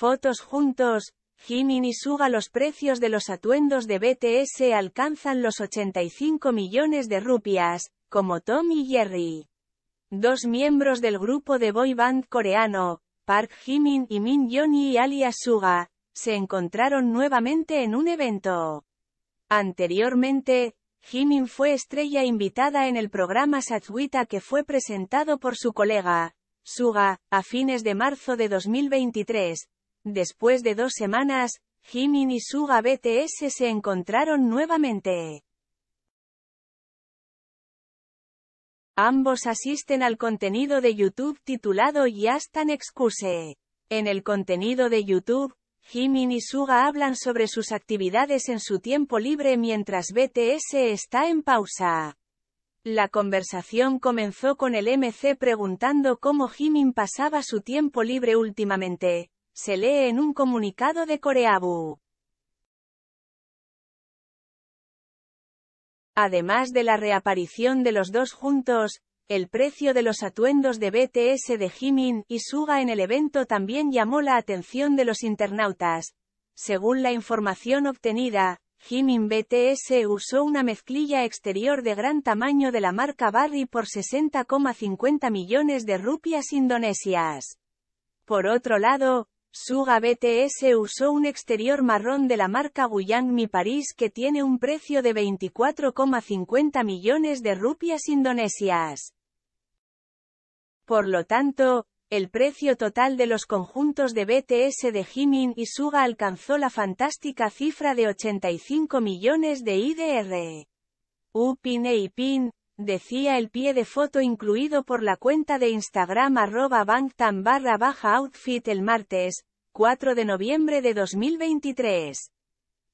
Fotos juntos, Jimin y Suga los precios de los atuendos de BTS alcanzan los 85 millones de rupias, como Tom y Jerry. Dos miembros del grupo de boy band coreano, Park Jimin y Min y alias Suga, se encontraron nuevamente en un evento. Anteriormente, Jimin fue estrella invitada en el programa Satsuita que fue presentado por su colega, Suga, a fines de marzo de 2023, Después de dos semanas, Jimin y Suga BTS se encontraron nuevamente. Ambos asisten al contenido de YouTube titulado "Ya Excuse. En el contenido de YouTube, Jimin y Suga hablan sobre sus actividades en su tiempo libre mientras BTS está en pausa. La conversación comenzó con el MC preguntando cómo Jimin pasaba su tiempo libre últimamente, se lee en un comunicado de Coreabu. Además de la reaparición de los dos juntos, el precio de los atuendos de BTS de Jimin y Suga en el evento también llamó la atención de los internautas. Según la información obtenida, Jimin BTS usó una mezclilla exterior de gran tamaño de la marca Barry por 60,50 millones de rupias indonesias. Por otro lado, Suga BTS usó un exterior marrón de la marca Guyang Mi París que tiene un precio de 24,50 millones de rupias indonesias. Por lo tanto, el precio total de los conjuntos de BTS de Jimin y Suga alcanzó la fantástica cifra de 85 millones de IDR. Upin e decía el pie de foto incluido por la cuenta de Instagram arroba barra baja outfit el martes, 4 de noviembre de 2023.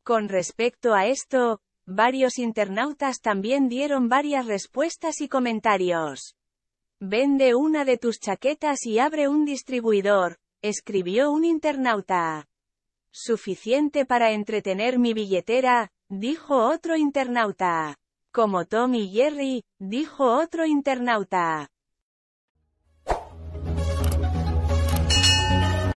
Con respecto a esto, varios internautas también dieron varias respuestas y comentarios. Vende una de tus chaquetas y abre un distribuidor, escribió un internauta. Suficiente para entretener mi billetera, dijo otro internauta. Como Tommy y Jerry, dijo otro internauta.